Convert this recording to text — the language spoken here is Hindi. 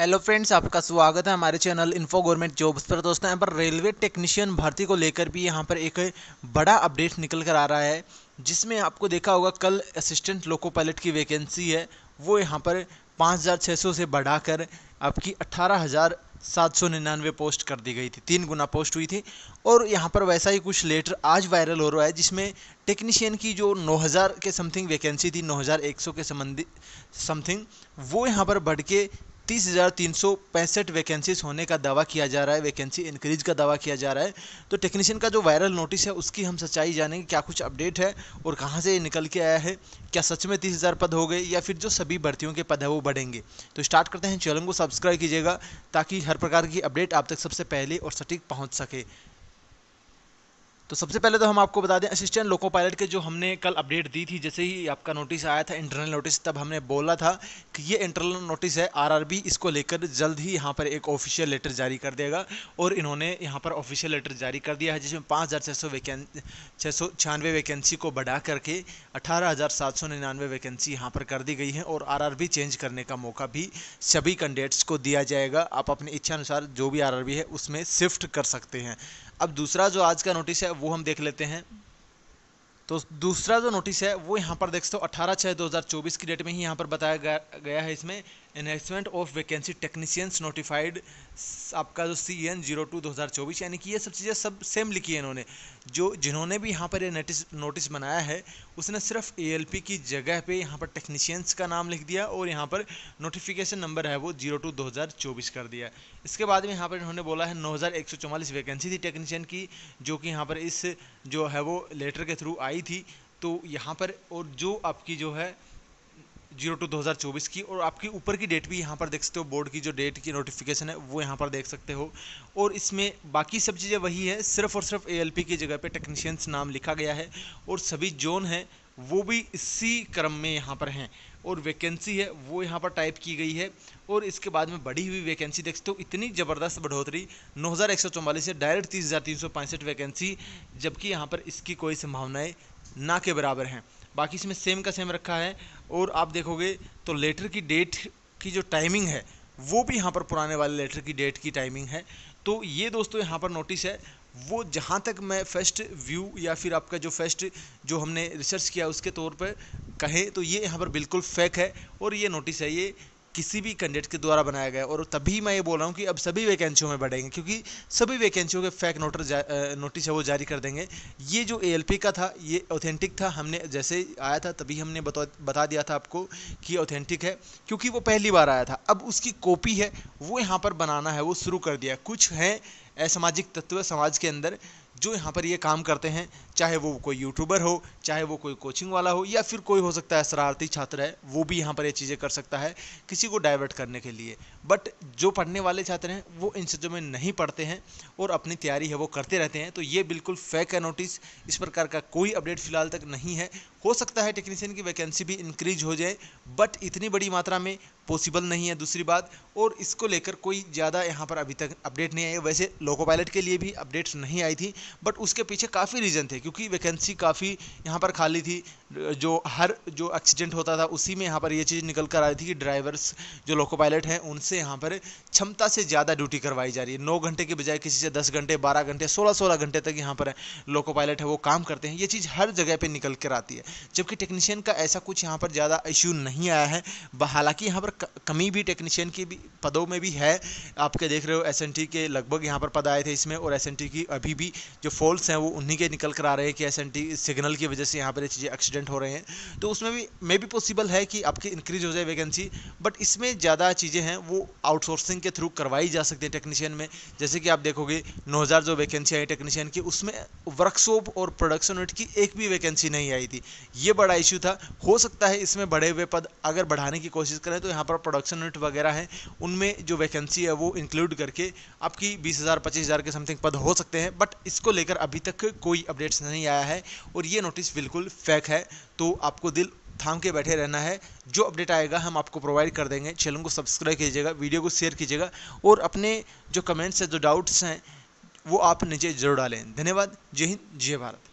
हेलो फ्रेंड्स आपका स्वागत है हमारे चैनल इन्फो गवर्नमेंट जॉब्स पर दोस्तों यहाँ पर रेलवे टेक्नीशियन भर्ती को लेकर भी यहाँ पर एक बड़ा अपडेट निकल कर आ रहा है जिसमें आपको देखा होगा कल असिस्टेंट लोको पायलट की वैकेंसी है वो यहाँ पर 5,600 से बढ़ाकर आपकी 18,799 पोस्ट कर दी गई थी तीन गुना पोस्ट हुई थी और यहाँ पर वैसा ही कुछ लेटर आज वायरल हो रहा है जिसमें टेक्नीशियन की जो 9,000 के समथिंग वैकेंसी थी 9,100 के संबंधित समथिंग वो यहाँ पर बढ़ के तीस हज़ार तीन सौ पैंसठ वैकेंसीज होने का दावा किया जा रहा है वैकेंसी इंक्रीज का दावा किया जा रहा है तो टेक्नीशियन का जो वायरल नोटिस है उसकी हम सच्चाई जानेंगे क्या कुछ अपडेट है और कहाँ से ये निकल के आया है क्या सच में तीस हज़ार पद हो गए या फिर जो सभी भर्तियों के पद है वो बढ़ेंगे तो स्टार्ट करते हैं चैनल को सब्सक्राइब कीजिएगा ताकि हर प्रकार की अपडेट आप तक सबसे पहले और सटीक पहुँच सके तो सबसे पहले तो हम आपको बता दें असिस्टेंट लोको पायलट के जो हमने कल अपडेट दी थी जैसे ही आपका नोटिस आया था इंटरनल नोटिस तब हमने बोला था कि ये इंटरनल नोटिस है आरआरबी इसको लेकर जल्द ही यहाँ पर एक ऑफिशियल लेटर जारी कर देगा और इन्होंने यहाँ पर ऑफिशियल लेटर जारी कर दिया है जिसमें पाँच हज़ार छः सौ छः सौ छियानवे वैकेंसी को बढ़ा करके अठारह हज़ार सात सौ निन्यानवे वैकेंसी यहाँ पर कर दी गई है और आर चेंज करने का मौका भी सभी कैंडिडेट्स को दिया जाएगा आप अपनी इच्छानुसार जो भी आर है उसमें शिफ्ट कर सकते हैं अब दूसरा जो आज का नोटिस है वो हम देख लेते हैं तो दूसरा जो नोटिस है वो यहाँ पर देख सकते हो अठारह छः दो की डेट में ही यहाँ पर बताया गया है इसमें enhancement of vacancy technicians notified आपका जो सी एन जीरो टू दो हज़ार चौबीस यानी कि ये सब चीज़ें सब सेम लिखी है इन्होंने जो जिन्होंने भी यहाँ पर ये नोटिस नोटिस बनाया है उसने सिर्फ ए एल पी की जगह पे यहाँ पर टेक्नीशियंस का नाम लिख दिया और यहाँ पर नोटिफिकेशन नंबर है वो जीरो टू दो हज़ार चौबीस कर दिया इसके बाद में यहाँ पर इन्होंने बोला है नौ हज़ार एक सौ चौवालीस वैकेंसी थी टेक्नीशियन की जो कि यहाँ पर इस जो है वो लेटर के थ्रू आई थी तो यहाँ पर और जो आपकी जो है जीरो टू दो हज़ार चौबीस की और आपकी ऊपर की डेट भी यहाँ पर देख सकते हो बोर्ड की जो डेट की नोटिफिकेशन है वो यहाँ पर देख सकते हो और इसमें बाकी सब चीज़ें वही है सिर्फ और सिर्फ ए की जगह पे टेक्नीशियंस नाम लिखा गया है और सभी जोन हैं वो भी इसी क्रम में यहाँ पर हैं और वैकेंसी है वो यहाँ पर टाइप की गई है और इसके बाद में बढ़ी हुई वैकेंसी देख सकते हो इतनी ज़बरदस्त बढ़ोतरी नौ हज़ार एक सौ चौवालीस से डायरेक्ट तीस हज़ार तीन सौ पैंसठ वैकेंसी जबकि यहाँ पर इसकी कोई संभावनाएँ ना के बराबर हैं बाकी इसमें सेम का सेम रखा है और आप देखोगे तो लेटर की डेट की जो टाइमिंग है वो भी यहाँ पर पुराने वाले लेटर की डेट की टाइमिंग है तो ये दोस्तों यहाँ पर नोटिस है वो जहाँ तक मैं फर्स्ट व्यू या फिर आपका जो फर्स्ट जो हमने रिसर्च किया उसके तौर पर कहे तो ये यहाँ पर बिल्कुल फेक है और ये नोटिस है ये किसी भी कैंडिडेट के द्वारा बनाया गया और तभी मैं ये बोल रहा हूँ कि अब सभी वैकेंसियों में बढ़ेंगे क्योंकि सभी वैकेंसियों के फैक नोटर नोटिस है वो जारी कर देंगे ये जो ए का था ये ऑथेंटिक था हमने जैसे आया था तभी हमने बता बता दिया था आपको कि ऑथेंटिक है क्योंकि वो पहली बार आया था अब उसकी कॉपी है वो यहाँ पर बनाना है वो शुरू कर दिया कुछ हैं असामाजिक तत्व समाज के अंदर जो यहाँ पर ये काम करते हैं चाहे वो कोई यूट्यूबर हो चाहे वो कोई कोचिंग वाला हो या फिर कोई हो सकता है शरारती छात्र है वो भी यहाँ पर ये चीज़ें कर सकता है किसी को डाइवर्ट करने के लिए बट जो पढ़ने वाले छात्र हैं वो इन चीज़ों में नहीं पढ़ते हैं और अपनी तैयारी है वो करते रहते हैं तो ये बिल्कुल फेक है नोटिस इस प्रकार का कोई अपडेट फिलहाल तक नहीं है हो सकता है टेक्नीशियन की वैकेंसी भी इंक्रीज हो जाए बट इतनी बड़ी मात्रा में पॉसिबल नहीं है दूसरी बात और इसको लेकर कोई ज़्यादा यहाँ पर अभी तक अपडेट नहीं आई वैसे लोको पायलट के लिए भी अपडेट्स नहीं आई थी बट उसके पीछे काफ़ी रीज़न थे क्योंकि वैकेंसी काफ़ी यहाँ पर खाली थी जो हर जो एक्सीडेंट होता था उसी में यहाँ पर ये चीज़ निकल कर आई थी कि ड्राइवर्स जो लोको पायलट हैं उनसे यहाँ पर क्षमता से ज़्यादा ड्यूटी करवाई जा रही है नौ घंटे के बजाय किसी से दस घंटे बारह घंटे सोलह सोलह घंटे तक यहाँ पर लोको पायलट है वो काम करते हैं ये चीज़ हर जगह पर निकल कर आती है जबकि टेक्नीशियन का ऐसा कुछ यहाँ पर ज़्यादा इश्यू नहीं आया है हालांकि यहाँ पर कमी भी टेक्नीशियन की भी पदों में भी है आपके देख रहे हो एस के लगभग यहाँ पर पद आए थे इसमें और एस की अभी भी जो फॉल्ट हैं वो उन्हीं के निकल कर आ रहे हैं कि एस सिग्नल की वजह से यहाँ पर ये चीज़ें एक्सीडेंट प्रेजेंट हो रहे हैं तो उसमें भी मे भी पॉसिबल है कि आपकी इंक्रीज हो जाए वैकेंसी बट इसमें ज़्यादा चीज़ें हैं वो आउटसोर्सिंग के थ्रू करवाई जा सकती है टेक्नीशियन में जैसे कि आप देखोगे नौ हज़ार जो वैकेंसी आई टेक्नीशियन की उसमें वर्कशॉप और प्रोडक्शन यूनिट की एक भी वैकेंसी नहीं आई थी ये बड़ा इश्यू था हो सकता है इसमें बढ़े हुए पद अगर बढ़ाने की कोशिश करें तो यहाँ पर प्रोडक्शन यूनिट वगैरह हैं उनमें जो वैकेंसी है वो इंक्लूड करके आपकी बीस हज़ार पच्चीस हज़ार के समथिंग पद हो सकते हैं बट इसको लेकर अभी तक कोई अपडेट्स नहीं आया है और ये नोटिस बिल्कुल फैक है तो आपको दिल थाम के बैठे रहना है जो अपडेट आएगा हम आपको प्रोवाइड कर देंगे चैनल को सब्सक्राइब कीजिएगा वीडियो को शेयर कीजिएगा और अपने जो कमेंट्स हैं जो डाउट्स हैं वो आप नीचे जरूर डालें धन्यवाद जय हिंद जय भारत